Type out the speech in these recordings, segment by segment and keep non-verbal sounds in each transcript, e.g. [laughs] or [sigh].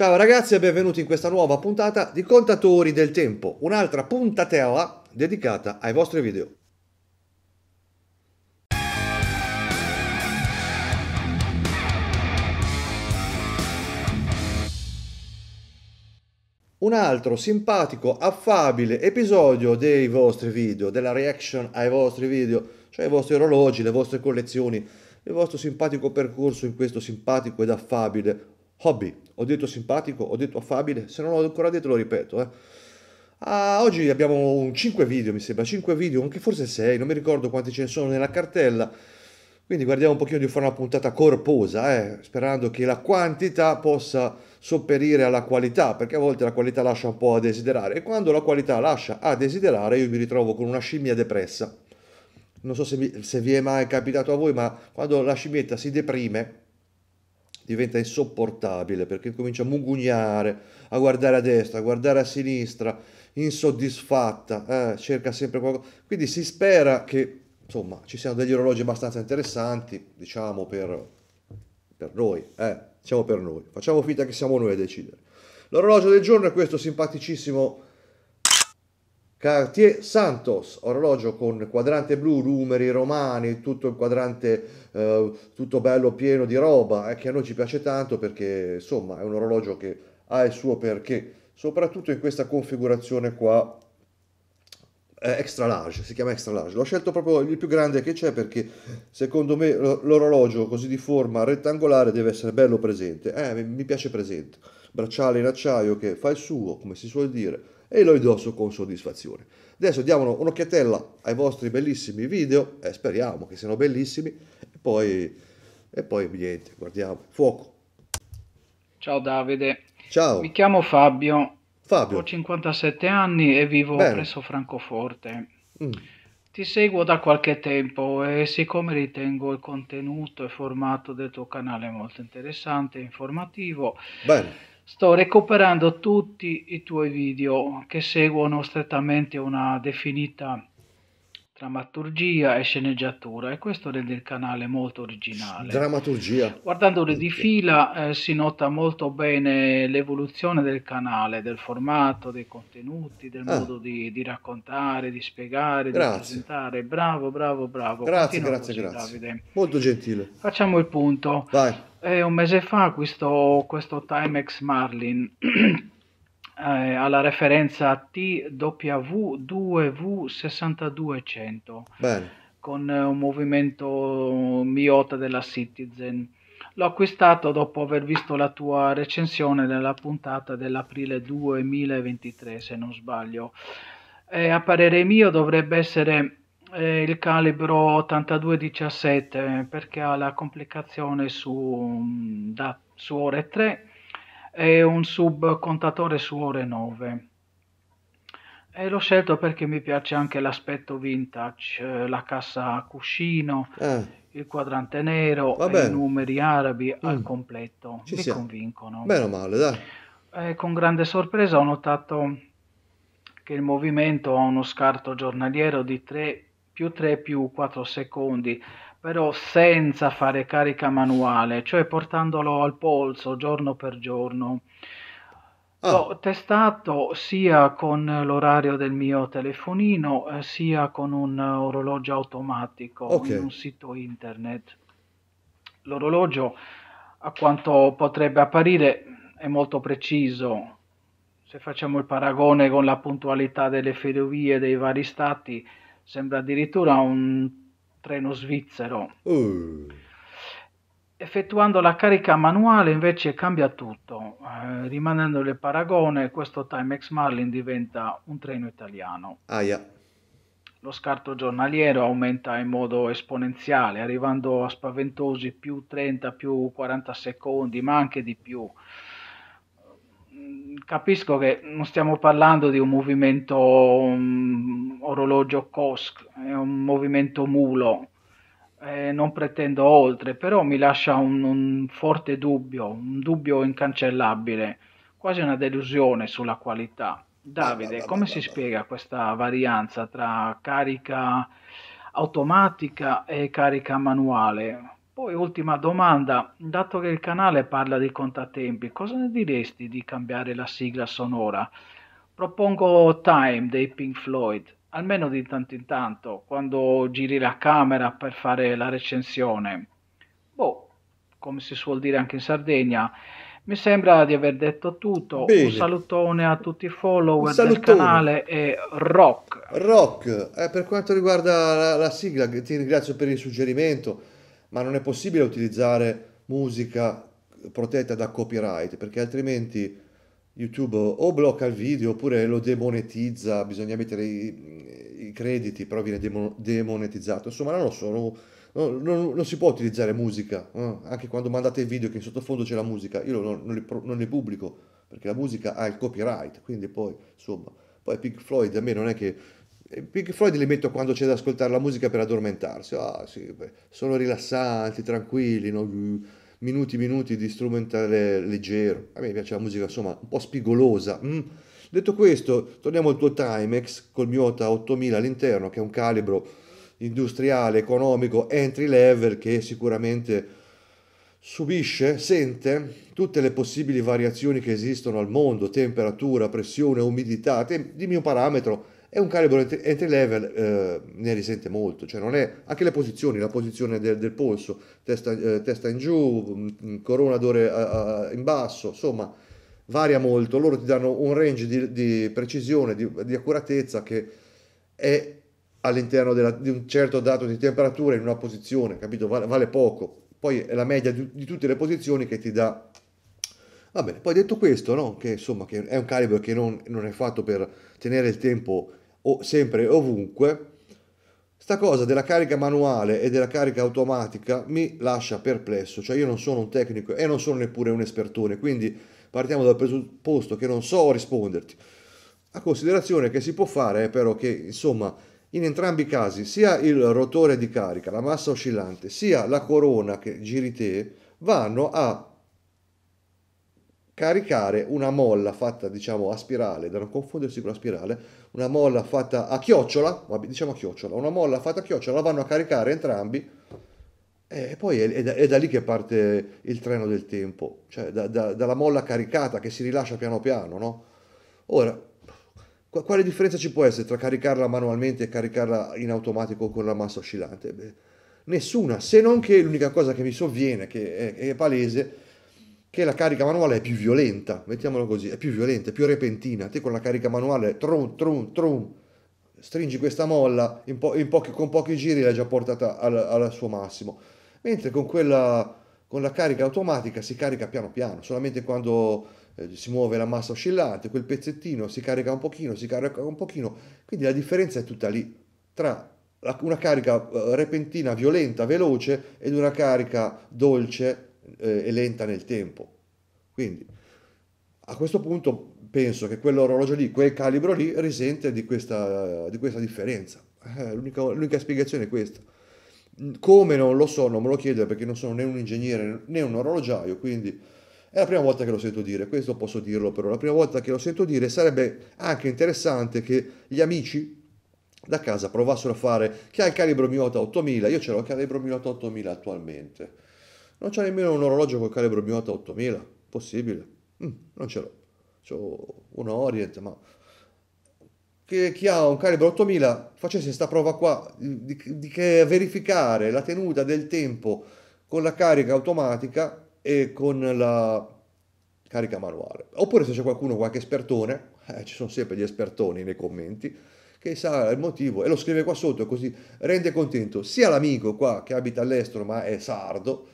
Ciao ragazzi e benvenuti in questa nuova puntata di Contatori del Tempo, un'altra puntatella dedicata ai vostri video. Un altro simpatico, affabile episodio dei vostri video, della reaction ai vostri video, cioè ai vostri orologi, le vostre collezioni, il vostro simpatico percorso in questo simpatico ed affabile Hobby, ho detto simpatico, ho detto affabile, se non l'ho ancora detto lo ripeto. Eh. Ah, oggi abbiamo 5 video, mi sembra, 5 video, anche forse 6, non mi ricordo quanti ce ne sono nella cartella. Quindi guardiamo un pochino di fare una puntata corposa, eh, sperando che la quantità possa sopperire alla qualità, perché a volte la qualità lascia un po' a desiderare. E quando la qualità lascia a desiderare, io mi ritrovo con una scimmia depressa. Non so se se vi è mai capitato a voi, ma quando la scimmietta si deprime, diventa insopportabile perché comincia a mugugnare, a guardare a destra, a guardare a sinistra, insoddisfatta, eh, cerca sempre qualcosa. Quindi si spera che insomma ci siano degli orologi abbastanza interessanti, diciamo per, per noi, eh, diciamo per noi, facciamo finta che siamo noi a decidere. L'orologio del giorno è questo simpaticissimo Cartier Santos, orologio con quadrante blu, numeri romani, tutto il quadrante eh, tutto bello pieno di roba, eh, che a noi ci piace tanto perché insomma è un orologio che ha il suo perché, soprattutto in questa configurazione qua eh, extra large, si chiama extra large. L'ho scelto proprio il più grande che c'è perché secondo me l'orologio così di forma rettangolare deve essere bello presente. Eh, mi piace presente. Bracciale in acciaio che fa il suo, come si suol dire e lo indosso con soddisfazione. Adesso diamo un'occhiatella ai vostri bellissimi video, e eh, speriamo che siano bellissimi, e poi, e poi niente, guardiamo. Fuoco. Ciao Davide. Ciao. Mi chiamo Fabio. Fabio. Ho 57 anni e vivo Bene. presso Francoforte. Mm. Ti seguo da qualche tempo e siccome ritengo il contenuto e formato del tuo canale molto interessante e informativo, Bene sto recuperando tutti i tuoi video che seguono strettamente una definita drammaturgia e sceneggiatura e questo rende il canale molto originale. Drammaturgia. Guardandole di fila eh, si nota molto bene l'evoluzione del canale, del formato, dei contenuti, del ah. modo di, di, raccontare, di spiegare, grazie. di presentare. Bravo, bravo, bravo. Grazie, Continua grazie, così, grazie. Davide. Molto gentile. Facciamo il punto. Vai. Eh, un mese fa acquisto questo Timex Marlin [clears throat] eh, alla referenza TW2V6200 Bene. con eh, un movimento Miota della Citizen. L'ho acquistato dopo aver visto la tua recensione nella puntata dell'aprile 2023, se non sbaglio. Eh, a parere mio dovrebbe essere eh, il calibro 8217 perché ha la complicazione su, mm, da, su ore 3 è un sub contatore su ore 9 e l'ho scelto perché mi piace anche l'aspetto vintage, eh, la cassa a cuscino, eh. il quadrante nero, i numeri arabi mm. al completo, Ci mi siamo. convincono. meno male, dai. E con grande sorpresa ho notato che il movimento ha uno scarto giornaliero di 3 più 3 più 4 secondi, però senza fare carica manuale, cioè portandolo al polso giorno per giorno. Oh. Ah. L'ho testato sia con l'orario del mio telefonino eh, sia con un orologio automatico okay. in un sito internet. L'orologio, a quanto potrebbe apparire, è molto preciso. Se facciamo il paragone con la puntualità delle ferrovie dei vari stati, sembra addirittura un treno svizzero. Uh. Effettuando la carica manuale invece cambia tutto, eh, rimanendo nel paragone questo Timex Marlin diventa un treno italiano. Ah, yeah. Lo scarto giornaliero aumenta in modo esponenziale, arrivando a spaventosi più 30, più 40 secondi, ma anche di più capisco che non stiamo parlando di un movimento um, orologio COSC, è un movimento mulo, eh, non pretendo oltre, però mi lascia un, un, forte dubbio, un dubbio incancellabile, quasi una delusione sulla qualità. Davide, come si spiega questa varianza tra carica automatica e carica manuale? Poi ultima domanda, dato che il canale parla di contatempi, cosa ne diresti di cambiare la sigla sonora? Propongo Time dei Pink Floyd, almeno di tanto in tanto, quando giri la camera per fare la recensione. Boh, come si suol dire anche in Sardegna. Mi sembra di aver detto tutto. Bene. Un salutone a tutti i follower del canale e rock. Rock, eh, per quanto riguarda la, la sigla, ti ringrazio per il suggerimento ma non è possibile utilizzare musica protetta da copyright perché altrimenti YouTube o blocca il video oppure lo demonetizza, bisogna mettere i, i crediti, però viene demo, demonetizzato. Insomma, non lo so, non, non, non, si può utilizzare musica, eh? anche quando mandate il video che in sottofondo c'è la musica, io li, non, li, pubblico perché la musica ha il copyright, quindi poi, insomma, poi Pink Floyd a me non è che Pink Floyd li metto quando c'è da ascoltare la musica per addormentarsi, ah, sì, beh, sono rilassanti, tranquilli, no? minuti minuti di strumentale leggero, a me piace la musica insomma un po' spigolosa. Mm. Detto questo, torniamo al tuo Timex col Miota 8000 all'interno, che è un calibro industriale, economico, entry level che sicuramente subisce, sente tutte le possibili variazioni che esistono al mondo, temperatura, pressione, umidità, tem- di mio parametro è un calibro entry level eh, ne risente molto, cioè non è anche le posizioni, la posizione del, del polso, testa, eh, testa, in giù, mm, mm, corona d'ore a, in basso, insomma varia molto, loro ti danno un range di, di precisione, di, di, accuratezza che è all'interno della, di un certo dato di temperatura in una posizione, capito? Vale, vale poco, poi è la media di, di tutte le posizioni che ti dà Va bene, poi detto questo, no? che insomma che è un calibro che non, non, è fatto per tenere il tempo o sempre e ovunque, sta cosa della carica manuale e della carica automatica mi lascia perplesso, cioè io non sono un tecnico e non sono neppure un espertone, quindi partiamo dal presupposto che non so risponderti. La considerazione che si può fare è però che insomma in entrambi i casi sia il rotore di carica, la massa oscillante, sia la corona che giri te vanno a caricare una molla fatta diciamo a spirale, da non confondersi con la spirale, una molla fatta a chiocciola, diciamo a chiocciola, una molla fatta a chiocciola, la vanno a caricare entrambi e poi è, è, da, è da, lì che parte il treno del tempo, cioè da, da, dalla molla caricata che si rilascia piano piano, no? Ora, quale differenza ci può essere tra caricarla manualmente e caricarla in automatico con la massa oscillante? Beh, nessuna, se non che l'unica cosa che mi sovviene, che è, è palese, che la carica manuale è più violenta, mettiamolo così, è più violenta, è più repentina. Te con la carica manuale, trum, trum, trum, stringi questa molla, in po- in pochi, con pochi giri l'hai già portata al, al suo massimo. Mentre con, quella, con la carica automatica si carica piano piano, solamente quando eh, si muove la massa oscillante, quel pezzettino si carica un pochino, si carica un pochino. Quindi la differenza è tutta lì, tra una carica eh, repentina, violenta, veloce ed una carica dolce, eh, è lenta nel tempo. Quindi a questo punto penso che quell'orologio lì, quel calibro lì, risente di questa, di questa differenza. Eh, l'unica, l'unica, spiegazione è questa. Come non lo so, non me lo chiedo perché non sono né un ingegnere né un orologiaio, quindi è la prima volta che lo sento dire, questo posso dirlo però, la prima volta che lo sento dire sarebbe anche interessante che gli amici da casa provassero a fare chi ha il calibro Miota 8000, io ce l'ho il calibro Miota 8000 attualmente non c'ho nemmeno un orologio col calibro Miota 8000. Possibile? Mm, non ce l'ho. C'ho un Orient, ma... Che chi ha un calibro 8000 facesse questa prova qua di, di che verificare la tenuta del tempo con la carica automatica e con la carica manuale. Oppure se c'è qualcuno, qualche espertone, eh, ci sono sempre gli espertoni nei commenti, che sa il motivo e lo scrive qua sotto così rende contento sia l'amico qua che abita all'estero ma è sardo,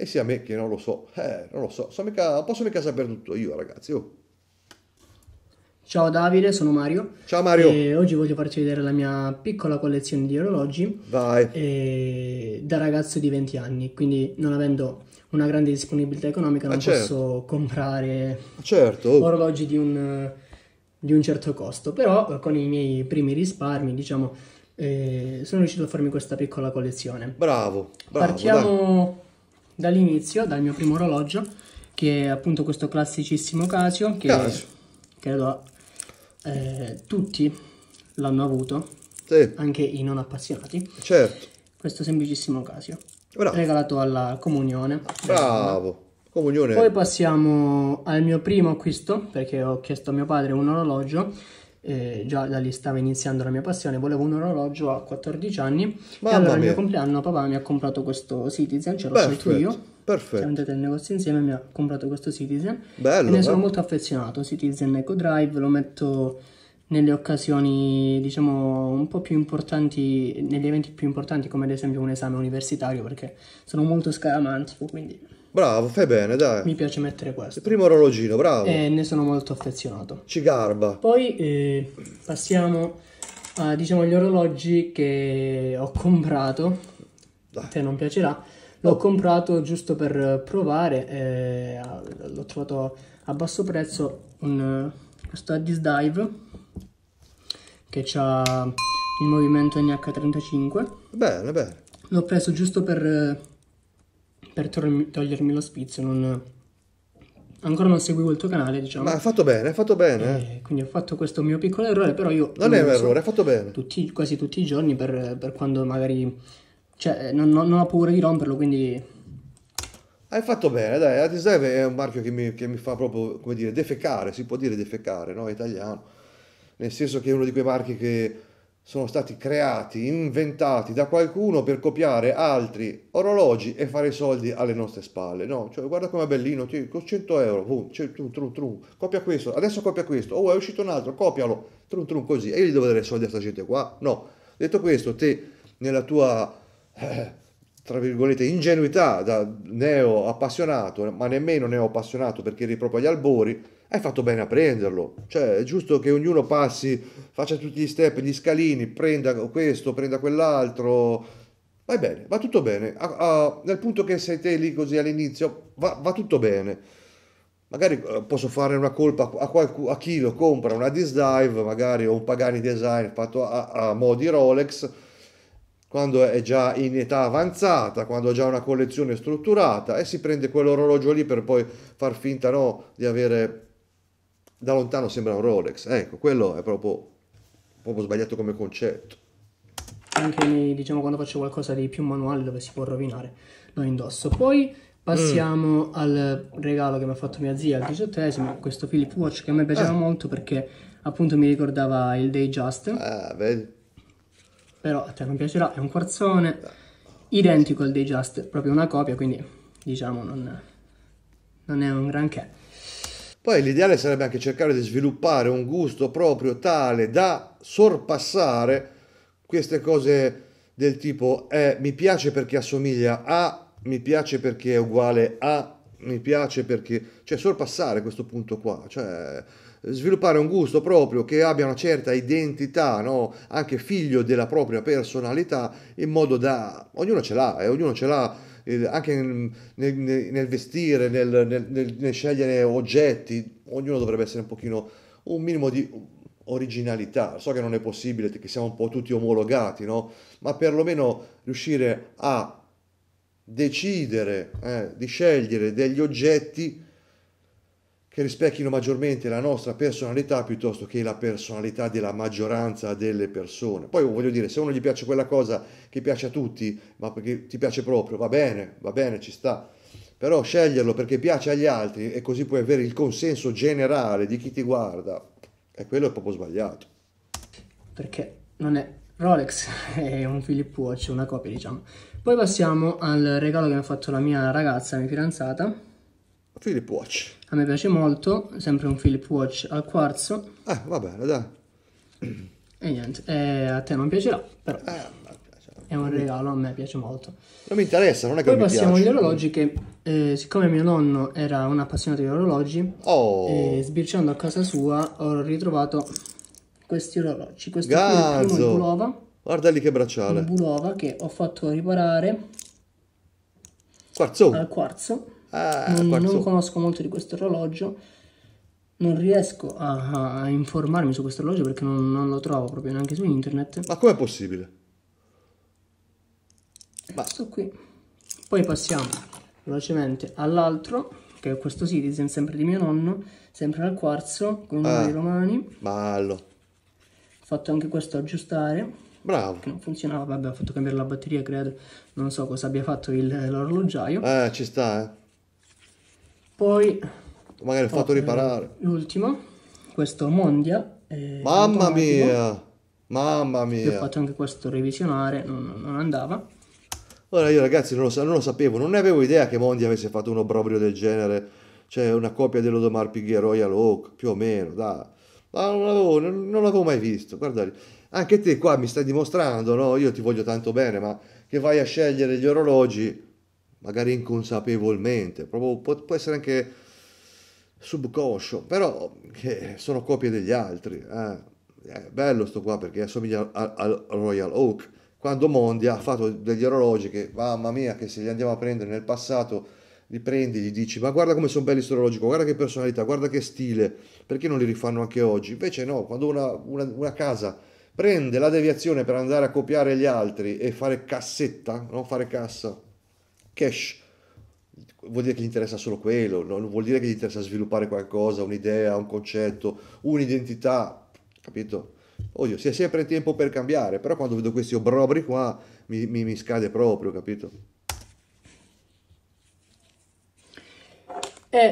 e sia me che non lo so, eh, non lo so, so mica, posso mica sapere tutto io ragazzi. Oh. Ciao Davide, sono Mario. Ciao Mario. E oggi voglio farti vedere la mia piccola collezione di orologi. Vai. Eh, da ragazzo di 20 anni, quindi non avendo una grande disponibilità economica ah, non certo. posso comprare certo. Oh. orologi di un, di un, certo costo. Però eh, con i miei primi risparmi, diciamo, eh, sono riuscito a farmi questa piccola collezione. Bravo, bravo. Partiamo... Dai dall'inizio, dal mio primo orologio, che è appunto questo classicissimo Casio, che Casio. credo eh, tutti l'hanno avuto, sì. anche i non appassionati. Certo. Questo semplicissimo Casio, Bravo. regalato alla comunione. Bravo. Comunione. Poi passiamo al mio primo acquisto, perché ho chiesto a mio padre un orologio eh, già da lì stava iniziando la mia passione, volevo un orologio a 14 anni Mamma e allora al mio compleanno papà mi ha comprato questo Citizen, ce l'ho scelto io. Perfetto. Siamo andati al negozio insieme mi ha comprato questo Citizen. Bello, e ne bello. sono eh? molto affezionato, Citizen Eco Drive, lo metto nelle occasioni diciamo un po' più importanti, negli eventi più importanti come ad esempio un esame universitario perché sono molto scaramantico quindi... Bravo, fai bene, dai. Mi piace mettere questo. Il primo orologino, bravo. E eh, ne sono molto affezionato. Ci garba. Poi eh, passiamo a, diciamo, gli orologi che ho comprato. Dai. te non piacerà. L'ho oh. comprato giusto per provare, eh, l'ho trovato a basso prezzo, un, questo Addis Dive che ha il movimento NH35. Bene, bene. L'ho preso giusto per per togliermi lo spizio non... Ancora non seguivo il tuo canale, diciamo. Ma hai fatto bene, hai fatto bene. E eh. eh, quindi ho fatto questo mio piccolo errore, però io... Non è un errore, hai fatto bene. Tutti, quasi tutti i giorni per, per quando magari... Cioè, eh, non, non, non ho paura di romperlo, quindi hai ah, fatto bene, dai, la è un marchio che mi, che mi, fa proprio, come dire, defecare, si può dire defecare, no? Italiano. Nel senso che è uno di quei marchi che sono stati creati, inventati da qualcuno per copiare altri orologi e fare soldi alle nostre spalle. No, cioè guarda com'è bellino, ti con 100 euro, boom, cioè, tru, tru, tru, copia questo, adesso copia questo, oh è uscito un altro, copialo, trum trum così, e io gli devo dare soldi a questa gente qua? No. Detto questo, te nella tua, eh, tra virgolette, ingenuità da neo appassionato, ma nemmeno neo appassionato perché eri proprio agli albori, hai fatto bene a prenderlo. Cioè, è giusto che ognuno passi, faccia tutti gli step, gli scalini, prenda questo, prenda quell'altro. Vai bene, va tutto bene. A, a, nel punto che sei te lì così all'inizio, va, va tutto bene. Magari eh, posso fare una colpa a, qualcuno, a chi lo compra una disc magari o un Pagani Design fatto a, a modi Rolex, quando è già in età avanzata, quando ha già una collezione strutturata e si prende quell'orologio lì per poi far finta no, di avere da lontano sembra un Rolex. Ecco, quello è proprio, proprio sbagliato come concetto. Anche nei, diciamo, quando faccio qualcosa di più manuale dove si può rovinare, lo indosso. Poi passiamo mm. al regalo che mi ha fatto mia zia al diciottesimo, questo Philip Watch che a me piaceva ah. molto perché appunto mi ricordava il Day Just. Ah, vedi. Però a te non piacerà, è un quarzone identico al Day Just, proprio una copia, quindi diciamo non, non è un granché. Poi l'ideale sarebbe anche cercare di sviluppare un gusto proprio tale da sorpassare queste cose del tipo eh, mi piace perché assomiglia a, mi piace perché è uguale a, mi piace perché... cioè sorpassare questo punto qua, cioè eh, sviluppare un gusto proprio che abbia una certa identità, no? anche figlio della propria personalità, in modo da... ognuno ce l'ha e eh? ognuno ce l'ha eh, anche nel, nel, nel vestire, nel, nel, scegliere oggetti, ognuno dovrebbe essere un pochino, un minimo di originalità. So che non è possibile, che siamo un po' tutti omologati, no? Ma perlomeno riuscire a decidere, eh, di scegliere degli oggetti che rispecchino maggiormente la nostra personalità piuttosto che la personalità della maggioranza delle persone. Poi voglio dire, se uno gli piace quella cosa che piace a tutti, ma perché ti piace proprio, va bene, va bene, ci sta. Però sceglierlo perché piace agli altri e così puoi avere il consenso generale di chi ti guarda, e quello è proprio sbagliato. Perché non è Rolex [laughs] è un Philip Watch, una copia diciamo. Poi passiamo al regalo che mi ha fatto la mia ragazza, la mia fidanzata, Philip Watch. A me piace molto, sempre un Philip Watch al quarzo. Eh, va bene, dai. E niente, eh, a te non piacerà, però. Eh, non È un regalo, a me piace molto. Non mi interessa, non è che Poi passiamo agli orologi che, eh, siccome mio nonno era un appassionato di orologi, oh. Eh, sbirciando a casa sua ho ritrovato questi orologi. Questo Gazzo. qui è il Bulova. Guarda lì che bracciale. Un Bulova che ho fatto riparare. Quarzo. Al quarzo Ah, non conosco molto di questo orologio, non riesco a, a informarmi su questo orologio perché non, non, lo trovo proprio neanche su internet. Ma com'è possibile? Questo qui. Poi passiamo velocemente all'altro, che è questo Citizen, sempre di mio nonno, sempre al quarzo, con i ah, numeri romani. Bello. Ho fatto anche questo aggiustare. Bravo. Che non funzionava, vabbè, ho fatto cambiare la batteria, credo. Non so cosa abbia fatto l'orologiaio. Eh, ci sta, eh. Poi... Magari ho fatto riparare. Eh, l'ultimo, questo Mondia. Eh, Mamma mia! Mamma mia! ho fatto anche questo revisionare, non, non andava. Ora io ragazzi non lo, non lo, sapevo, non ne avevo idea che Mondi avesse fatto un obbrobrio del genere, cioè una copia dell'Odomar Piguet Royal Oak, più o meno, da. Ma non l'avevo, non l'avevo mai visto, guarda lì. Anche te qua mi stai dimostrando, no? Io ti voglio tanto bene, ma che vai a scegliere gli orologi magari inconsapevolmente, proprio può, può essere anche subconscio, però che eh, sono copie degli altri. Eh. È bello sto qua perché assomiglia al, Royal Oak. Quando Mondi ha fatto degli orologi che, mamma mia, che se li andiamo a prendere nel passato, li prendi, gli dici, ma guarda come sono belli sto orologio, guarda che personalità, guarda che stile, perché non li rifanno anche oggi? Invece no, quando una, una, una casa prende la deviazione per andare a copiare gli altri e fare cassetta, non fare cassa, cash, vuol dire che gli interessa solo quello, non vuol dire che gli interessa sviluppare qualcosa, un'idea, un concetto, un'identità, capito? Oddio, si è sempre tempo per cambiare, però quando vedo questi obrobri qua mi, mi, mi scade proprio, capito? E eh,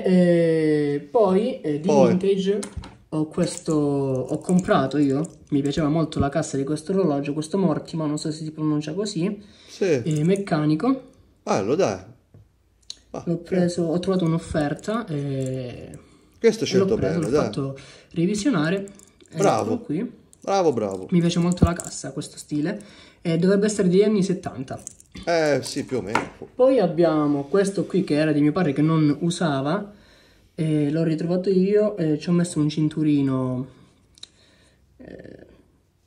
eh, poi eh, di poi. vintage ho questo, ho comprato io, mi piaceva molto la cassa di questo orologio, questo Mortimer, non so se si pronuncia così, sì. eh, meccanico, lo dai. Ah, ho, preso, ho, trovato un'offerta e... Questo scelto preso, bene, l'ho fatto revisionare. Bravo. Qui. Bravo, bravo. Mi piace molto la cassa, questo stile. E dovrebbe essere degli anni 70. Eh, sì, più o meno. Poi abbiamo questo qui che era di mio padre che non usava. Eh, l'ho ritrovato io e ci ho messo un cinturino eh,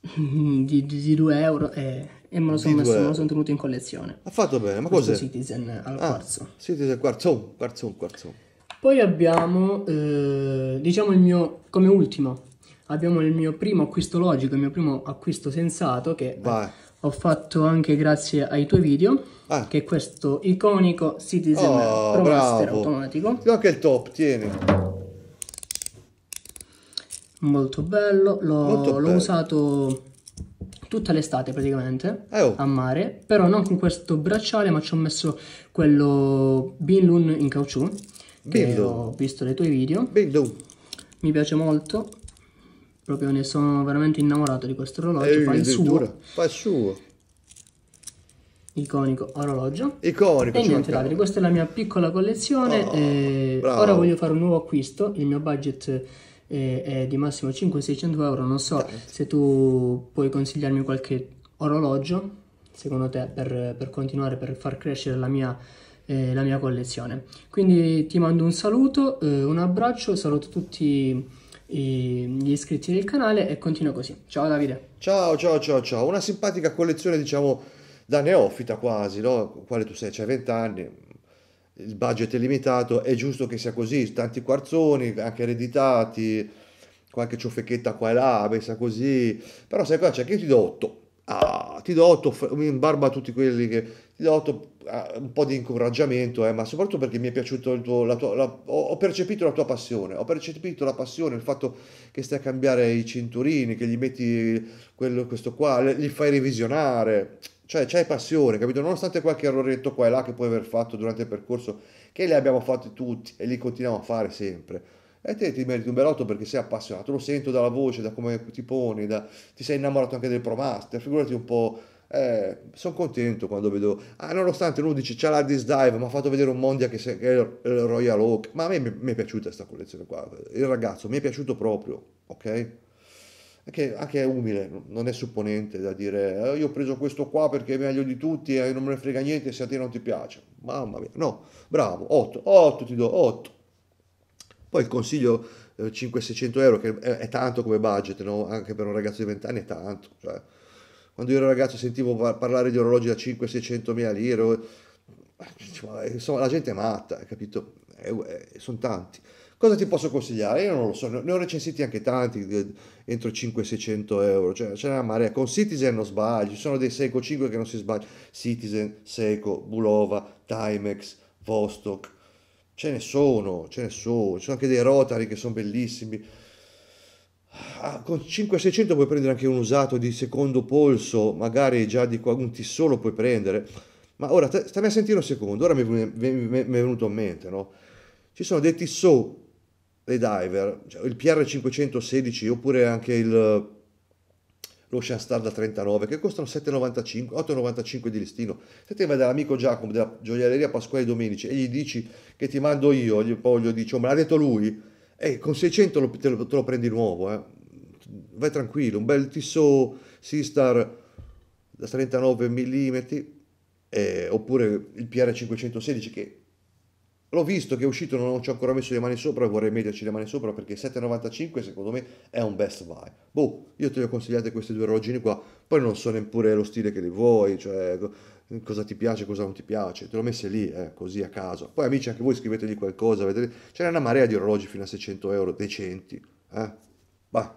[laughs] di, di, di 2 euro e e me lo sono messo, me lo sono tenuto in collezione. Ha fatto bene, ma cos'è? Citizen al ah, quarzo. Citizen quarzo, quarzo, quarzo. Poi abbiamo, eh, diciamo il mio, come ultimo, abbiamo il mio primo acquisto logico, il mio primo acquisto sensato che eh, ho fatto anche grazie ai tuoi video, ah. che è questo iconico Citizen oh, Pro Master automatico. Ti anche il top, tieni molto bello. l'ho usato tutta l'estate praticamente eh oh. a mare, però non con questo bracciale, ma ci ho messo quello Binlun in caucciù. Che Ho visto dai tuoi video. Binlun. Mi piace molto. Proprio ne sono veramente innamorato di questo orologio, Ehi, fa il suo. Fa il suo. Iconico orologio. Iconico. E niente, Davide, questa è la mia piccola collezione. Oh, eh, ora voglio fare un nuovo acquisto. Il mio budget e, è di massimo 500-600 euro. Non so Tanto. se tu puoi consigliarmi qualche orologio, secondo te, per, per continuare, per far crescere la mia, eh, la mia, collezione. Quindi ti mando un saluto, eh, un abbraccio, saluto tutti gli iscritti del canale e continua così. Ciao Davide. Ciao, ciao, ciao, ciao. Una simpatica collezione, diciamo, da neofita quasi, no? Quale tu sei? C'hai 20 anni, il budget è limitato, è giusto che sia così, tanti quarzoni, anche ereditati, qualche ciofechetta qua e là, messa così, però sai cosa c'è, che io ti do 8, ah, ti do 8, mi imbarba tutti quelli che, ti do 8, ah, un po' di incoraggiamento, eh, ma soprattutto perché mi è piaciuto il tuo, la tua, la, ho, percepito la tua passione, ho percepito la passione, il fatto che stai a cambiare i cinturini, che gli metti quello, questo qua, li fai revisionare, cioè c'è passione, capito? Nonostante qualche erroretto qua e là che puoi aver fatto durante il percorso, che li abbiamo fatti tutti e li continuiamo a fare sempre. E te ti meriti un bel bellotto perché sei appassionato, lo sento dalla voce, da come ti poni, da... ti sei innamorato anche del Pro Master, figurati un po'. Eh, sono contento quando vedo, ah, nonostante lui dice c'è la disdive, mi ha fatto vedere un Mondia che, se... che è il Royal Oak, ma a me mi è piaciuta questa collezione qua, il ragazzo mi è piaciuto proprio, ok? anche, anche, ah, è umile, non è supponente da dire eh, io ho preso questo qua perché è meglio di tutti e non me ne frega niente se a te non ti piace. Mamma mia, no, bravo, 8, 8 ti do, 8. Poi il consiglio eh, 5-600 euro che è, è, tanto come budget, no? anche per un ragazzo di 20 anni è tanto. Cioè, quando io ero ragazzo sentivo parlare di orologi da 500 600 mila lire, eh, insomma la gente è matta, capito? Eh, eh, sono tanti. Cosa ti posso consigliare? Io non lo so, ne ho recensiti anche tanti, eh, entro 500-600 euro, cioè c'è una marea. Con Citizen non sbagli, ci sono dei Seiko 5 che non si sbagliano. Citizen, Seiko, Bulova, Timex, Vostok, ce ne sono, ce ne sono. Ci sono anche dei Rotary che sono bellissimi. Ah, con 500-600 puoi prendere anche un usato di secondo polso, magari già di un tissolo puoi prendere. Ma ora, stammi a sentire un secondo, ora mi, mi è venuto in mente, no? Ci sono dei tissot dei diver, cioè il PR516 oppure anche il, l'Ocean Star da 39 che costano 7,95, 8,95 di listino. Se te vai dall'amico Giacomo della gioielleria Pasquale Domenici e gli dici che ti mando io, gli voglio dici, oh, me l'ha detto lui, e eh, con 600 lo, te, lo, te, lo, prendi nuovo, eh. vai tranquillo, un bel Tissot Sistar da 39 mm eh, oppure il PR516 che L'ho visto che è uscito, non ci ho ancora messo le mani sopra vorrei metterci le mani sopra perché 7,95 secondo me è un best buy. Boh, io te le ho consigliate queste due orologini qua, poi non so neppure lo stile che li vuoi, cioè cosa ti piace, cosa non ti piace, te l'ho messe lì, eh, così a caso. Poi amici anche voi scrivetegli qualcosa, vedete, c'era una marea di orologi fino a 600 euro, decenti, eh. Vai.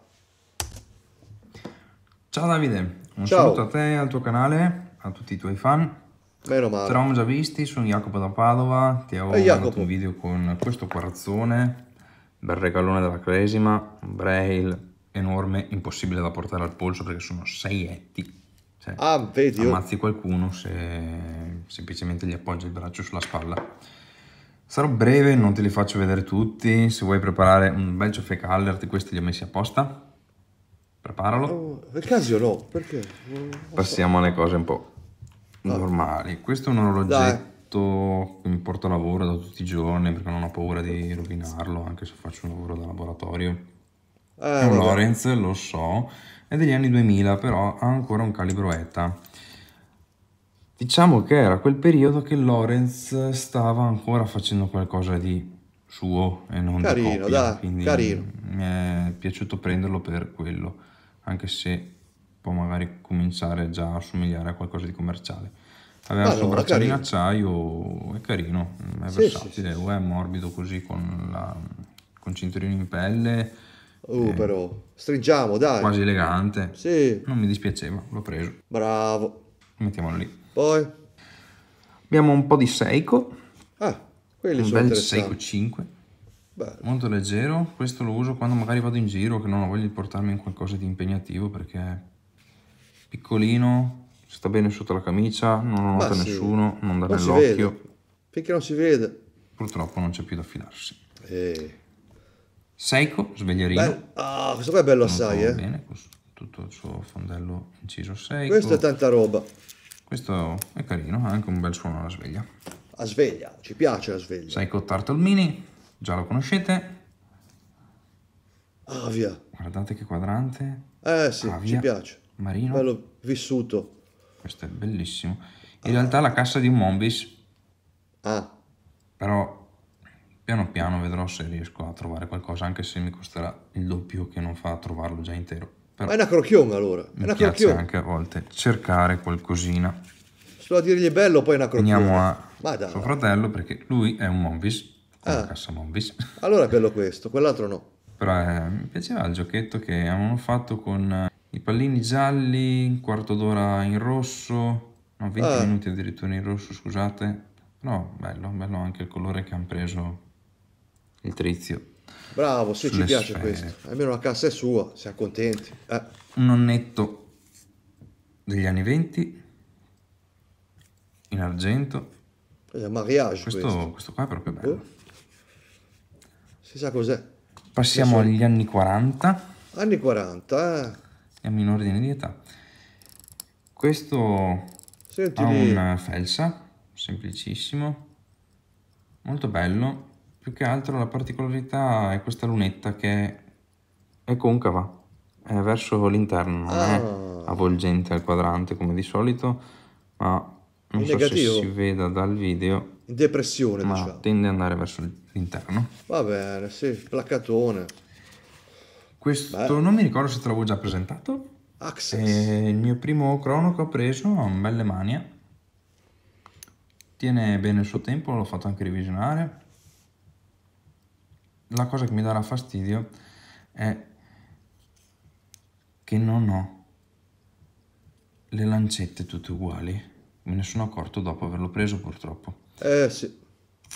Ciao Davide, un Ciao. saluto a te al tuo canale, a tutti i tuoi fan. Meno male. Eravamo già visti, sono Jacopo da Padova, ti avevo fatto eh, un video con questo quarzone, bel regalone della Cresima, un braille enorme, impossibile da portare al polso perché sono 6 etti. Cioè, ah, vedi, oh. ammazzi qualcuno se semplicemente gli appoggi il braccio sulla spalla. Sarò breve, non te li faccio vedere tutti. Se vuoi preparare un bel ciofè Callert, questi li ho messi apposta. Preparalo. Oh, per caso no, perché? Passiamo alle cose un po' normali. Questo è un orologetto Dai. che mi porta lavoro da tutti i giorni perché non ho paura di rovinarlo, anche se faccio un lavoro da laboratorio. Eh, è un vabbè. Lorenz, lo so, è degli anni 2000, però ha ancora un calibro ETA. Diciamo che era quel periodo che Lorenz stava ancora facendo qualcosa di suo e non carino, di copia, dai, quindi carino. mi è piaciuto prenderlo per quello, anche se può magari cominciare già a somigliare a qualcosa di commerciale. Aveva ah, il suo bracciale in acciaio, è carino, è sì, versatile, sì, sì, è morbido così con, la, con cinturino in pelle. Uh, eh, però, stringiamo, dai. Quasi elegante. Sì. Non mi dispiaceva, l'ho preso. Bravo. Mettiamolo lì. Poi? Abbiamo un po' di Seiko. Ah, quelli un sono bel Seiko 5. Bello. Molto leggero, questo lo uso quando magari vado in giro che non ho voglia di portarmi in qualcosa di impegnativo perché piccolino, sta bene sotto la camicia, non lo nota sì. nessuno, non dà nell'occhio. Finché non si vede. Purtroppo non c'è più da fidarsi. Eh. Seiko, sveglierino. Bel... Ah, questo qua è bello assai, eh. Bene, tutto il suo fondello inciso Seiko. Questo è tanta roba. Questo è carino, ha anche un bel suono alla sveglia. La sveglia, ci piace la sveglia. Seiko Turtle Mini, già lo conoscete. Avia. Guardate che quadrante. Eh sì, Avia. ci piace. Marino. Bello vissuto. Questo è bellissimo. In ah. realtà la cassa di un Mombis. Ah. Però piano piano vedrò se riesco a trovare qualcosa, anche se mi costerà il doppio che non fa trovarlo già intero. Però Ma è una crocchioma allora. È mi piace crocchioma. anche a volte cercare qualcosina. Solo a dirgli bello, poi è una crocchioma. Andiamo a Vada. suo fratello perché lui è un Mombis. con ah. la cassa Mombis. Allora è bello questo, quell'altro no. Però eh, mi piaceva il giochetto che avevano fatto con i pallini gialli, un quarto d'ora in rosso, no, 20 eh. Ah. minuti addirittura in rosso, scusate. No, bello, bello anche il colore che hanno preso il trizio. Bravo, se ci piace sfere. questo. Almeno la cassa è sua, siamo contenti. Eh. Un nonnetto degli anni 20 in argento. È mariage questo, questo. questo qua è proprio bello. Oh. Si sa cos'è. Passiamo agli anni 40. Anni 40, eh siamo in ordine di età. Questo Senti. ha una felsa, semplicissimo, molto bello. Più che altro la particolarità è questa lunetta che è concava, è verso l'interno, non ah. è avvolgente al quadrante come di solito, ma non è so negativo. se si veda dal video. In depressione, ma diciamo. tende ad andare verso l'interno. Va bene, sì, placcatone. Questo Beh. non mi ricordo se te l'avevo già presentato. Access. E il mio primo crono che ho preso ha un belle mania. Tiene bene il suo tempo, l'ho fatto anche revisionare. La cosa che mi darà fastidio è che non ho le lancette tutte uguali. Me ne sono accorto dopo averlo preso purtroppo. Eh sì.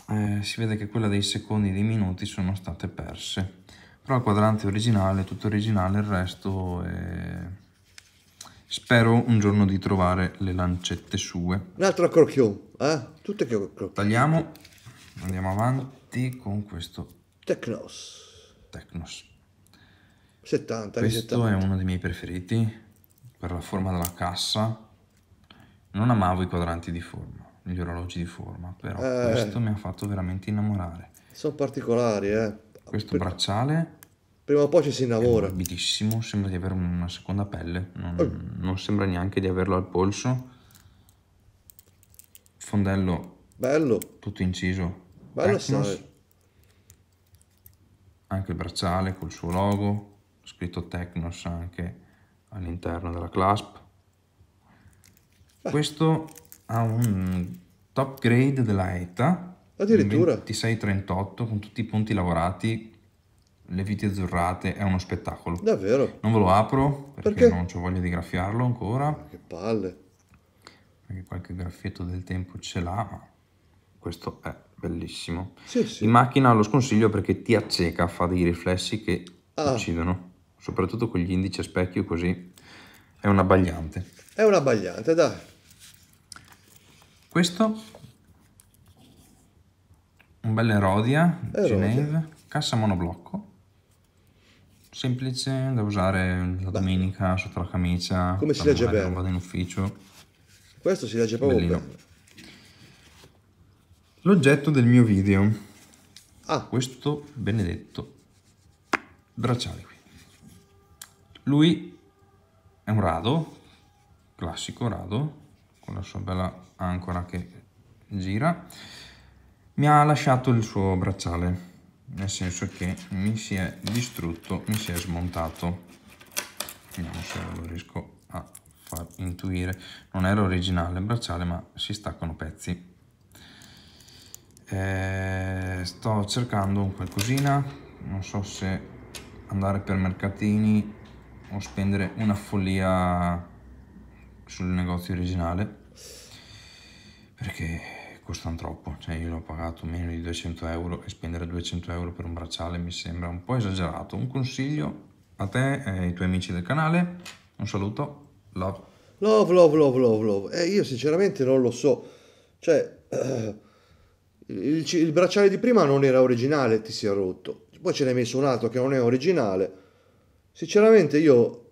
Eh, si vede che quella dei secondi e dei minuti sono state perse però il quadrante originale, tutto originale, il resto è... Spero un giorno di trovare le lancette sue. Un altro crocchione, eh? Tutte crocchione. Tagliamo, andiamo avanti con questo. Tecnos. Tecnos. 70. Questo 70. è uno dei miei preferiti, per la forma della cassa. Non amavo i quadranti di forma, gli orologi di forma, però eh. questo mi ha fatto veramente innamorare. Sono particolari, eh. Questo per... bracciale prima o poi ci si innamora. È morbidissimo, sembra di avere una seconda pelle, non, oh. non sembra neanche di averlo al polso. Fondello. Bello. Tutto inciso. Bello Technos. Anche il bracciale col suo logo, scritto Tecnos anche all'interno della clasp. Ah. Questo ha un top grade della ETA. Addirittura. 2638 con tutti i punti lavorati le viti azzurrate è uno spettacolo. Davvero? Non ve lo apro perché, perché? non ho voglia di graffiarlo ancora. Ma ah, che palle. Perché qualche graffietto del tempo ce l'ha, questo è bellissimo. Sì, sì. In macchina lo sconsiglio perché ti acceca, fa dei riflessi che ah. uccidono, soprattutto con gli indici a specchio così. È un abbagliante. È un abbagliante, dai. Questo un bel Erodia, Erodia. Geneve, cassa monoblocco. Semplice, da usare la Beh. domenica sotto la camicia. Come si legge bene? Non vado in ufficio. Questo si legge proprio bene. L'oggetto del mio video. Ah. Questo benedetto bracciale qui. Lui è un rado, classico rado, con la sua bella ancora che gira. Mi ha lasciato il suo bracciale nel senso che mi si è distrutto, mi si è smontato. Vediamo se lo riesco a far intuire. Non era originale il bracciale, ma si staccano pezzi. Eh, sto cercando un qualcosina, non so se andare per mercatini o spendere una follia sul negozio originale perché costano troppo, cioè io l'ho pagato meno di 200 euro e spendere 200 euro per un bracciale mi sembra un po' esagerato. Un consiglio a te e ai tuoi amici del canale, un saluto, love. Love, love, love, love, love. Eh, io sinceramente non lo so, cioè eh, [clears throat] il, il, bracciale di prima non era originale, ti si è rotto, poi ce n'hai messo un altro che non è originale. Sinceramente io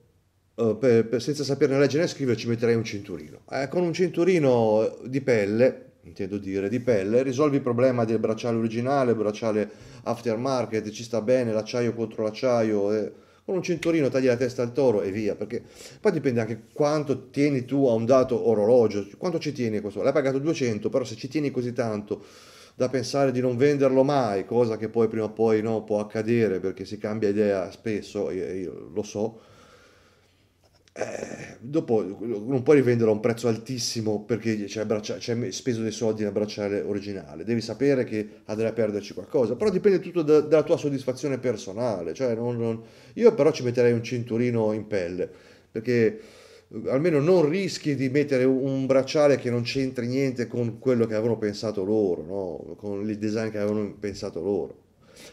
eh, per, per, senza saperne leggere né scrivere ci metterei un cinturino. Eh, con un cinturino di pelle intendo dire, di pelle, risolvi il problema del bracciale originale, bracciale aftermarket, ci sta bene l'acciaio contro l'acciaio, eh, con un cinturino tagli la testa al toro e via, perché poi dipende anche quanto tieni tu a un dato orologio, quanto ci tieni questo, l'hai pagato 200, però se ci tieni così tanto da pensare di non venderlo mai, cosa che poi prima o poi no, può accadere perché si cambia idea spesso, io, io lo so, eh, dopo non puoi rivenderlo a un prezzo altissimo perché ci hai speso dei soldi nel bracciale originale, devi sapere che andrai a perderci qualcosa, però dipende tutto da, dalla tua soddisfazione personale, cioè non, non... io però ci metterei un cinturino in pelle, perché eh, almeno non rischi di mettere un bracciale che non c'entri niente con quello che avevano pensato loro, no? con il design che avevano pensato loro.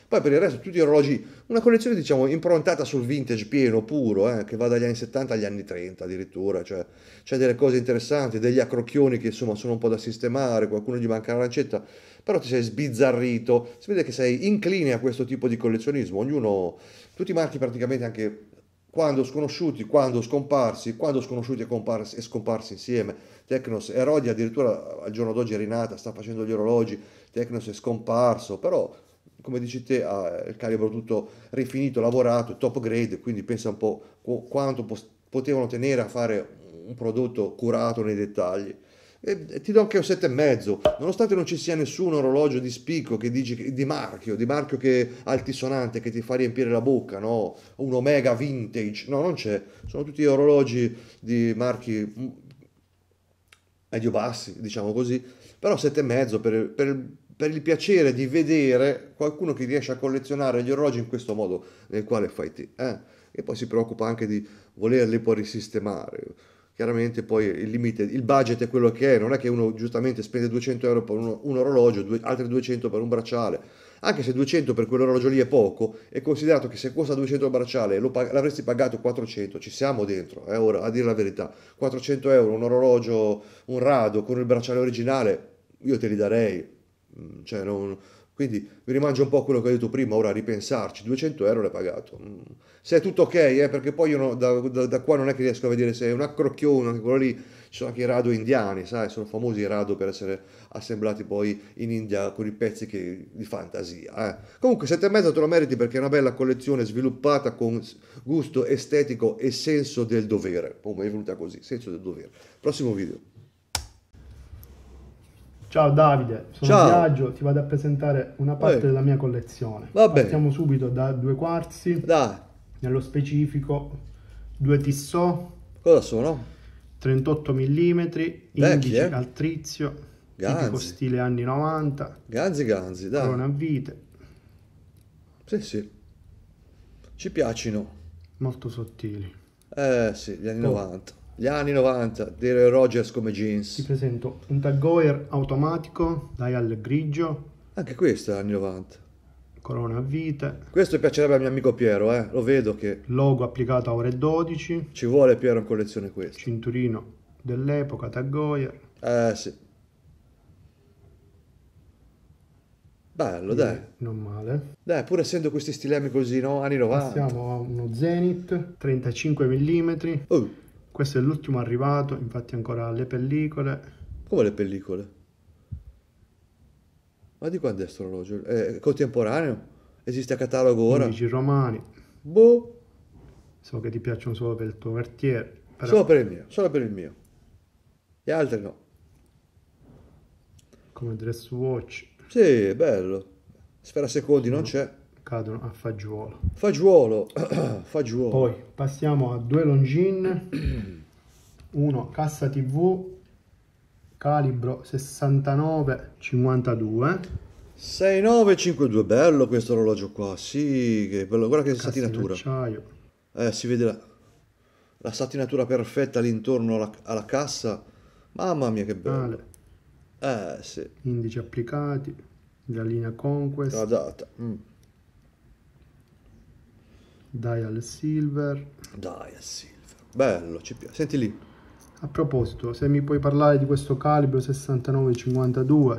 Poi per il resto tutti gli orologi, una collezione diciamo improntata sul vintage pieno, puro, eh, che va dagli anni 70 agli anni 30 addirittura, cioè c'è delle cose interessanti, degli accrocchioni che insomma sono un po' da sistemare, qualcuno gli manca la lancetta però ti sei sbizzarrito, si vede che sei incline a questo tipo di collezionismo, ognuno, tutti i marchi praticamente anche quando sconosciuti, quando scomparsi, quando sconosciuti e, comparsi, e scomparsi insieme. Tecnos e Rodi addirittura al giorno d'oggi è rinata, sta facendo gli orologi, Tecnos è scomparso, però come dici te, ha il calibro tutto rifinito, lavorato, top grade, quindi pensa un po' quanto potevano tenere a fare un prodotto curato nei dettagli. E ti do anche un 7,5, nonostante non ci sia nessun orologio di spicco che dici di marchio, di marchio che altisonante che ti fa riempire la bocca, no? Un Omega vintage, no, non c'è. Sono tutti orologi di marchi mm, medio bassi, diciamo così, però 7,5 per, per per il piacere di vedere qualcuno che riesce a collezionare gli orologi in questo modo nel quale fai te. Eh? E poi si preoccupa anche di volerli poi risistemare. Chiaramente poi il limite, il budget è quello che è, non è che uno giustamente spende 200 euro per uno, un orologio, due, altri 200 per un bracciale, anche se 200 per quell'orologio lì è poco, e considerato che se costa 200 il bracciale pag- l'avresti pagato 400, ci siamo dentro, eh, ora a dire la verità, 400 euro un orologio, un rado con il bracciale originale, io te li darei, Mm, cioè non, quindi mi rimangio un po' quello che ho detto prima, ora ripensarci, 200 euro l'hai pagato. Mm. Se è tutto ok, eh, perché poi io no, da, da, da, qua non è che riesco a vedere se è un accrocchione, anche quello lì, ci sono anche i rado indiani, sai, sono famosi i rado per essere assemblati poi in India con i pezzi che, di fantasia. Eh. Comunque 7,5 te lo meriti perché è una bella collezione sviluppata con gusto estetico e senso del dovere. Oh, mi è venuta così, senso del dovere. Prossimo video. Ciao Davide, sono Ciao. Viaggio, ti vado a presentare una parte Ehi. della mia collezione. Vabbè. Partiamo subito da due quarzi, Dai. nello specifico due Tissot. Cosa sono? 38 mm, indici eh? al ganzi. tipico stile anni 90. Ganzi, ganzi, dai. Corona a vite. Sì, sì. Ci piacciono. Molto sottili. Eh sì, gli anni oh. 90. Gli anni 90, Dale Rogers come jeans. Ti presento un taggoer automatico, dial grigio. Anche questo è anni 90. Corona a vite. Questo piacerebbe al mio amico Piero, eh? lo vedo che... Logo applicato a ore 12. Ci vuole Piero in collezione questo. Cinturino dell'epoca, taggoer. Eh sì. Bello, dai. Non male. Dai, pur essendo questi stilemi così, no? Anni 90. Passiamo a uno Zenith, 35 mm. Oh. Questo è l'ultimo arrivato, infatti ancora le pellicole. Come le pellicole? Ma di quando è questo orologio? È contemporaneo? Esiste a catalogo ora? Indici romani. Boh. So che ti piacciono solo per il tuo quartiere. Però... Solo per il mio, solo per il mio. Gli altri no. Come dress watch. Sì, bello. Sfera secondi no. non c'è cadono a fagiolo. Fagiolo, [clears throat] fagiolo. Poi passiamo a due Longin, [clears throat] uno cassa TV calibro 69-52. 6952, bello questo orologio qua, sì, che bello, guarda che Cassa satinatura. Eh, si vede la, la satinatura perfetta all'intorno alla, alla, cassa, mamma mia che bello. Eh, sì. Indici applicati, la linea Conquest. La data. Mm. Dial Silver. Dial Silver. Bello, ci piace. Senti lì. A proposito, se mi puoi parlare di questo calibro 69-52.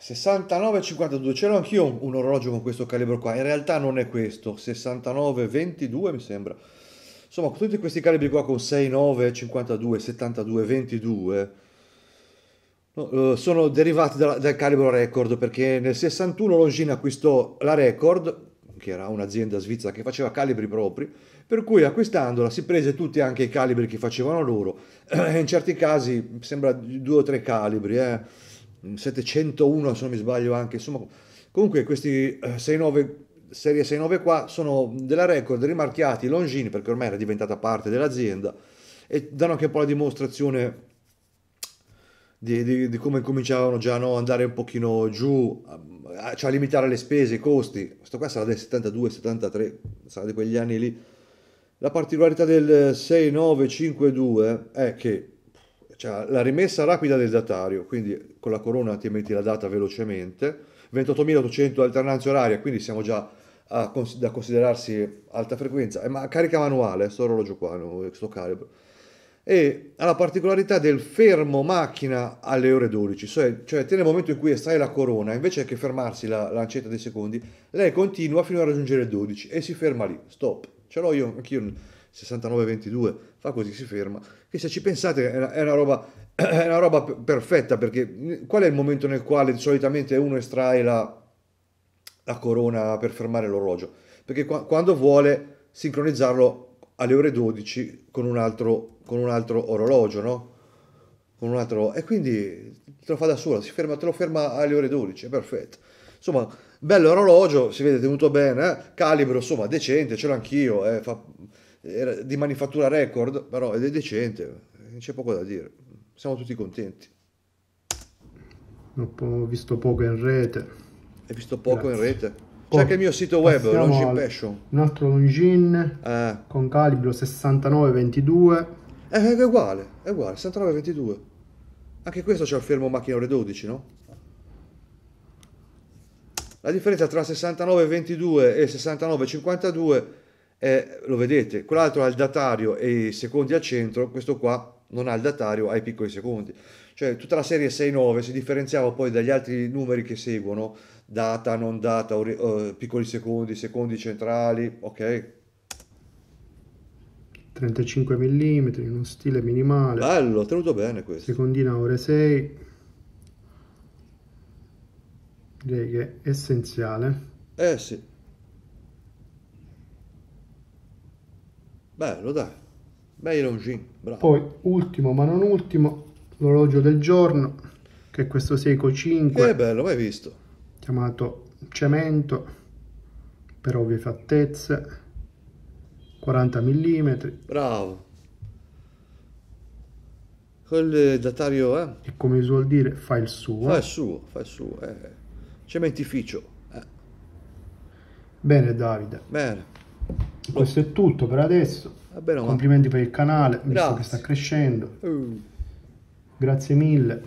69-52, c'ero anch'io un, orologio con questo calibro qua, in realtà non è questo, 69-22 mi sembra. Insomma, tutti questi calibri qua con 69, 52, 72, 22 sono derivati dal calibro record perché nel 61 Longines acquistò la record che era un'azienda svizzera che faceva calibri propri, per cui acquistandola si prese tutti anche i calibri che facevano loro, eh, in certi casi sembra due o tre calibri, eh? 701 se non mi sbaglio anche, insomma comunque questi 69, eh, serie 69 qua sono della record rimarchiati Longini perché ormai era diventata parte dell'azienda e danno anche un po' la dimostrazione di, di, di come cominciavano già a no, andare un pochino giù, a, cioè a limitare le spese, i costi. Questo qua sarà del 72, 73, sarà di quegli anni lì. La particolarità del 6952 è che cioè, la rimessa rapida del datario, quindi con la corona ti metti la data velocemente, 28.800 alternanze orarie, quindi siamo già a, da considerarsi alta frequenza, eh, ma carica manuale, questo orologio qua, questo calibro e ha la particolarità del fermo macchina alle ore 12, cioè, cioè nel momento in cui estrai la corona, invece che fermarsi la lancetta dei secondi, lei continua fino a raggiungere il 12 e si ferma lì, stop. Ce l'ho io, anch'io 69-22, fa così, si ferma. Che se ci pensate è una, è una, roba, [clears throat] è una roba perfetta, perché qual è il momento nel quale solitamente uno estrae la, la corona per fermare l'orologio? Perché qua, quando vuole sincronizzarlo alle ore 12 con un altro, con un altro orologio, no? Con un altro... E quindi te lo fa da sola, si ferma, te lo ferma alle ore 12, perfetto. Insomma, bello orologio, si vede tenuto bene, eh? calibro, insomma, decente, ce l'ho anch'io, eh? fa... di manifattura record, però è decente, c'è poco da dire, siamo tutti contenti. Ho visto poco in rete. Hai visto poco Grazie. in rete? C'è anche il mio sito web, Longin Passion. Un altro Longin eh. con calibro 6922. Eh, è uguale, è uguale, 6922. Anche questo c'è il fermo macchina ore 12, no? La differenza tra 6922 e 6952 è, lo vedete, quell'altro ha il datario e i secondi al centro, questo qua non ha il datario, ha i piccoli secondi. Cioè tutta la serie 69 si differenziava poi dagli altri numeri che seguono data, non data, ori- uh, piccoli secondi, secondi centrali, ok? 35 mm in uno stile minimale. Bello, tenuto bene questo. Secondina ore 6. Direi che è essenziale. Eh sì. Bello, dai. Bei longin, bravo. Poi, ultimo ma non ultimo, l'orologio del giorno, che è questo Seiko 5. Che bello, mai visto chiamato cemento per ovvie fattezze 40 mm bravo quel datario eh? e come suol dire fa il suo fa il suo fa il suo eh. cementificio eh. bene Davide bene questo è tutto per adesso ah, Bene, complimenti per il canale visto che sta crescendo uh. Grazie mille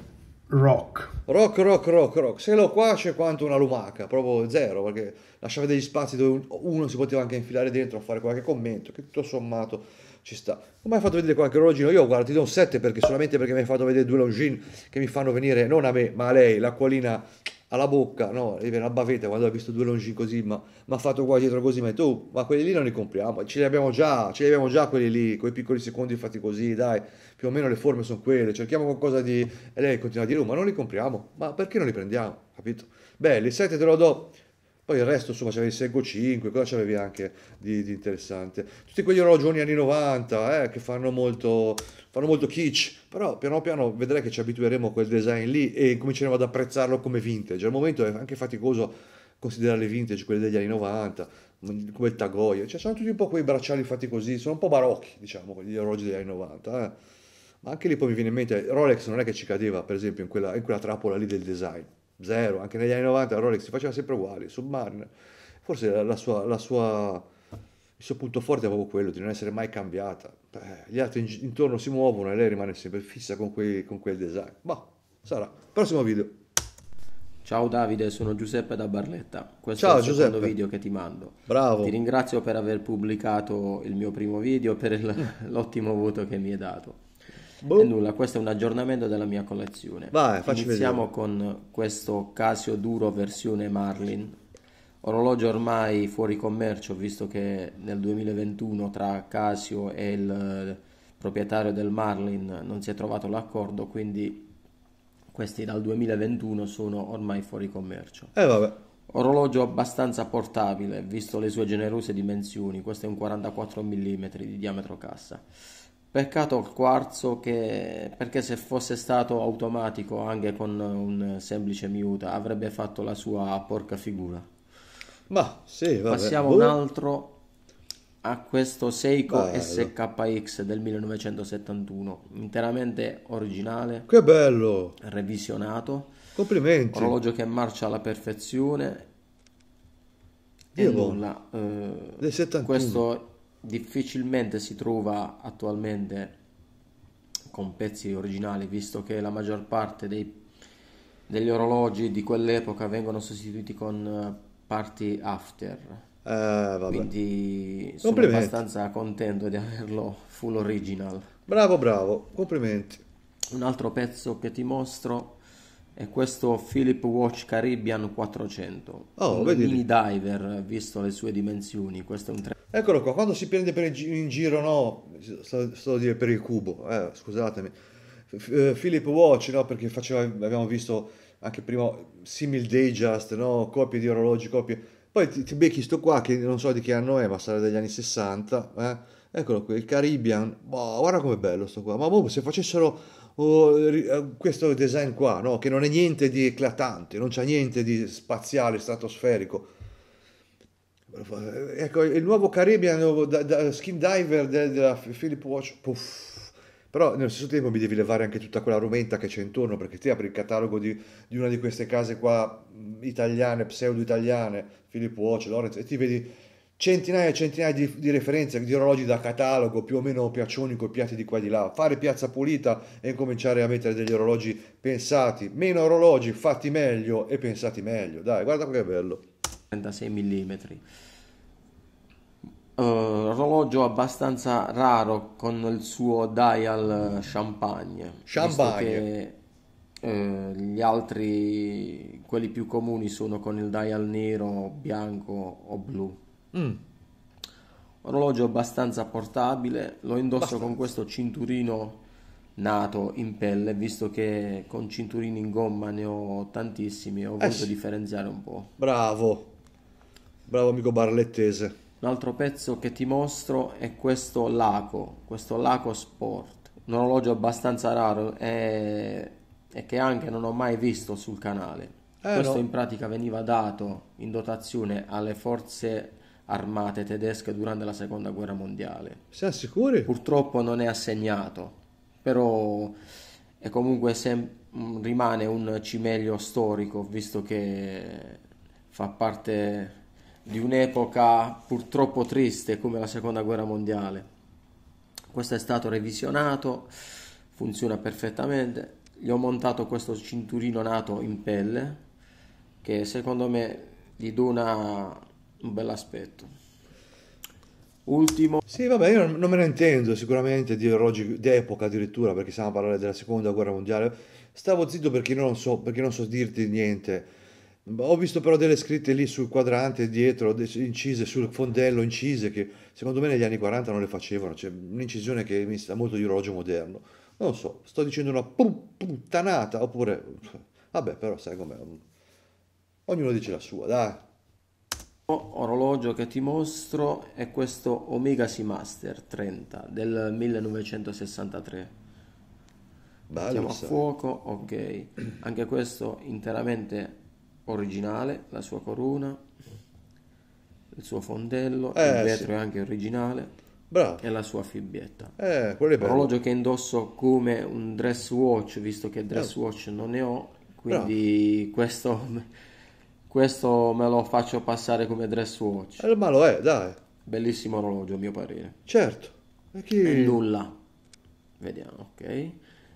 rock. Rock, rock, rock, rock. Se lo qua c'è quanto una lumaca, proprio zero, perché lasciava degli spazi dove uno si poteva anche infilare dentro a fare qualche commento, che tutto sommato ci sta. Come hai fatto vedere qualche orologino? Io guarda, ti do un 7 perché solamente perché mi hai fatto vedere due longin che mi fanno venire non a me, ma a lei, l'acquolina alla bocca, no, gli viene la bavetta quando ha visto due longi così, ma mi ha fatto qua dietro così, ma tu, oh, ma quelli lì non li compriamo, ce li abbiamo già, ce li abbiamo già quelli lì, quei piccoli secondi fatti così, dai, più o meno le forme sono quelle, cerchiamo qualcosa di... E lei continua a dire, oh, ma non li compriamo, ma perché non li prendiamo, capito? Beh, li sette te lo do poi il resto, insomma, c'avevi Sego 5, cosa c'avevi anche di, di, interessante? Tutti quegli orologioni anni 90, eh, che fanno molto, fanno molto kitsch, però piano piano vedrai che ci abitueremo a quel design lì e cominceremo ad apprezzarlo come vintage. Al momento è anche faticoso considerare le vintage, quelle degli anni 90, come il Tagoia, cioè sono tutti un po' quei bracciali fatti così, sono un po' barocchi, diciamo, gli orologi degli anni 90, eh. Ma anche lì poi mi viene in mente, Rolex non è che ci cadeva, per esempio, in quella, in quella trappola lì del design zero, anche negli anni 90 Rolex si faceva sempre uguale, Submariner, forse la, la, sua, la sua, il suo punto forte è proprio quello di non essere mai cambiata, Beh, gli altri intorno si muovono e lei rimane sempre fissa con, quei, con quel design, ma boh, sarà, prossimo video. Ciao Davide, sono Giuseppe da Barletta. Questo Ciao, è il Giuseppe. secondo video che ti mando. Bravo. Ti ringrazio per aver pubblicato il mio primo video e per [laughs] l'ottimo voto che mi hai dato. Boh. E nulla, questo è un aggiornamento della mia collezione. Vai, Iniziamo vedere. con questo Casio Duro versione Marlin. Orologio ormai fuori commercio, visto che nel 2021 tra Casio e il eh, proprietario del Marlin non si è trovato l'accordo, quindi questi dal 2021 sono ormai fuori commercio. Eh vabbè. Orologio abbastanza portabile, visto le sue generose dimensioni, questo è un 44 mm di diametro cassa. Peccato il quarzo che, perché se fosse stato automatico anche con un semplice miuta avrebbe fatto la sua porca figura. Ma sì, vabbè. Passiamo boh. un altro a questo Seiko bello. SKX del 1971, interamente originale. Che bello! Revisionato. Complimenti. Orologio che marcia alla perfezione. Dio e boh. nulla. Eh, del 71. Questo difficilmente si trova attualmente con pezzi originali, visto che la maggior parte dei, degli orologi di quell'epoca vengono sostituiti con eh, parti after. Uh, Quindi sono abbastanza contento di averlo full original. Bravo, bravo, complimenti. Un altro pezzo che ti mostro è questo Philip Watch Caribbean 400. Oh, un vedi. mini diver, visto le sue dimensioni. Questo è un 3 Eccolo qua, quando si prende per in giro, no, sto, sto a dire per il cubo, eh, scusatemi, eh, Philip Watch, no, perché faceva, abbiamo visto anche prima simil dayjust, no, copie di orologi, copie... Poi ti, ti becchi sto qua, che non so di che anno è, ma sarà degli anni 60, eh? Eccolo qui, il Caribbean. Boh, guarda com'è bello sto qua. Ma boh, se facessero oh, eh, questo design qua, no? che non è niente di eclatante, non c'è niente di spaziale, stratosferico, Ecco, il nuovo Caribbean da, da, skin diver della Philip Watch. Puff. Però nello stesso tempo mi devi levare anche tutta quella rumenta che c'è intorno, perché ti apri il catalogo di, di una di queste case qua mm, italiane, pseudo-italiane, Philip Watch, Lorenz, e ti vedi centinaia e centinaia di, di, referenze di orologi da catalogo più o meno piaccioni coi di qua e di là fare piazza pulita e cominciare a mettere degli orologi pensati meno orologi fatti meglio e pensati meglio dai guarda che bello 36 mm. Uh, orologio abbastanza raro con il suo dial eh, champagne. Champagne. Che, uh, gli altri, quelli più comuni, sono con il dial nero, bianco o blu. Mm. Orologio abbastanza portabile. Lo indosso abbastanza. con questo cinturino nato in pelle, visto che con cinturini in gomma ne ho tantissimi, ho eh. voluto differenziare un po'. Bravo. Bravo amico barlettese. L'altro pezzo che ti mostro è questo Laco, questo Laco Sport, un orologio abbastanza raro e, e che anche non ho mai visto sul canale. Eh questo no. in pratica veniva dato in dotazione alle forze armate tedesche durante la seconda guerra mondiale. Siamo sicuri? Purtroppo non è assegnato, però è comunque sem- mm, rimane un cimelio storico visto che fa parte di un'epoca purtroppo triste come la seconda guerra mondiale. Questo è stato revisionato, funziona perfettamente. Gli ho montato questo cinturino nato in pelle che secondo me gli dona un bel aspetto. Ultimo. Sì, vabbè, io non me ne intendo sicuramente di orologi d'epoca addirittura perché stiamo a parlare della seconda guerra mondiale. Stavo zitto perché non so, perché non so dirti niente ho visto però delle scritte lì sul quadrante dietro, incise sul fondello, incise che secondo me negli anni 40 non le facevano, cioè un'incisione che mi sta molto di orologio moderno. Non so, sto dicendo una puttanata oppure vabbè, però sai com'è. Ognuno dice la sua, dai. Orologio che ti mostro è questo Omega Seamaster 30 del 1963. Bello, Mettiamo a fuoco, ok. Anche questo interamente originale, la sua corona, il suo fondello, eh, il vetro sì. è anche originale. Bravo. E la sua fibbietta. Eh, Orologio che indosso come un dress watch, visto che dress Bravo. watch non ne ho, quindi questo, questo, me lo faccio passare come dress watch. Eh, ma lo è, dai. Bellissimo orologio, a mio parere. Certo. E, chi... e nulla. Vediamo, ok.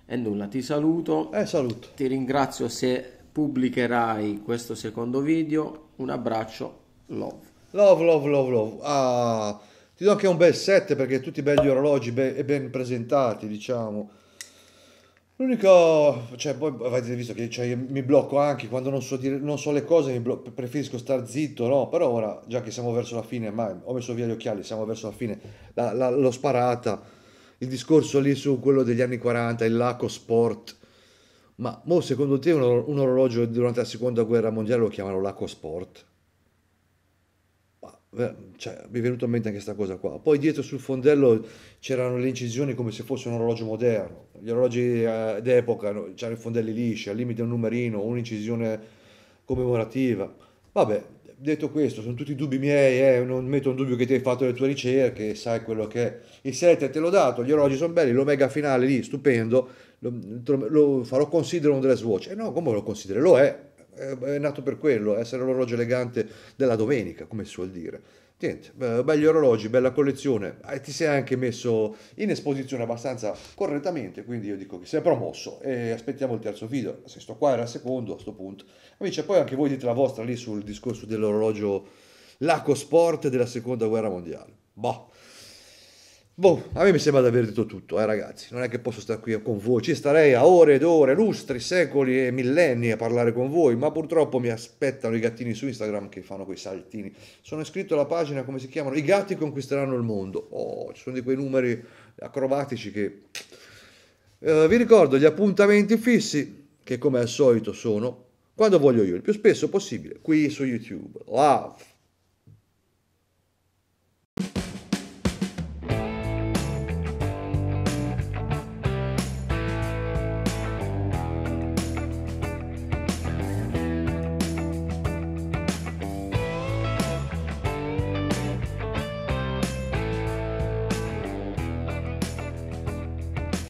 E nulla, ti saluto. Eh, saluto. Ti ringrazio se pubblicherai questo secondo video. Un abbraccio, love. Love, love, love, love. Ah, ti do anche un bel set perché tutti belli orologi be- e ben presentati, diciamo. L'unico, cioè, poi avete visto che cioè, mi blocco anche quando non so, dire, non so le cose, blo- preferisco star zitto, no? Però ora, già che siamo verso la fine, ma ho messo via gli occhiali, siamo verso la fine, la, la, l'ho sparata. Il discorso lì su quello degli anni 40, il laco sport, ma mo secondo te un, or- un orologio durante la seconda guerra mondiale lo chiamano l'Aco Sport? Cioè, mi è venuto in mente anche questa cosa qua. Poi dietro sul fondello c'erano le incisioni come se fosse un orologio moderno. Gli orologi eh, d'epoca no? c'erano i fondelli lisci, al limite un numerino, un'incisione commemorativa. Vabbè, detto questo, sono tutti dubbi miei, eh, non metto un dubbio che ti hai fatto le tue ricerche, sai quello che è. Il 7 te l'ho dato, gli orologi sono belli, l'omega finale lì, stupendo, lo, lo farò considero un dress watch. E eh no, come lo considero? Lo è, è nato per quello, essere l'orologio elegante della domenica, come si suol dire niente, belli orologi, bella collezione, e eh, ti sei anche messo in esposizione abbastanza correttamente, quindi io dico che sei promosso e aspettiamo il terzo video, se sto qua era il secondo a questo punto. Amici, poi anche voi dite la vostra lì sul discorso dell'orologio Laco Sport della seconda guerra mondiale. Boh. Boh, a me mi sembra di aver detto tutto, eh ragazzi, non è che posso stare qui con voi, ci starei a ore ed ore, lustri, secoli e millenni a parlare con voi, ma purtroppo mi aspettano i gattini su Instagram che fanno quei saltini. Sono iscritto alla pagina, come si chiamano? I gatti conquisteranno il mondo. Oh, ci sono di quei numeri acrobatici che... Eh, vi ricordo gli appuntamenti fissi, che come al solito sono, quando voglio io, il più spesso possibile, qui su YouTube. Love!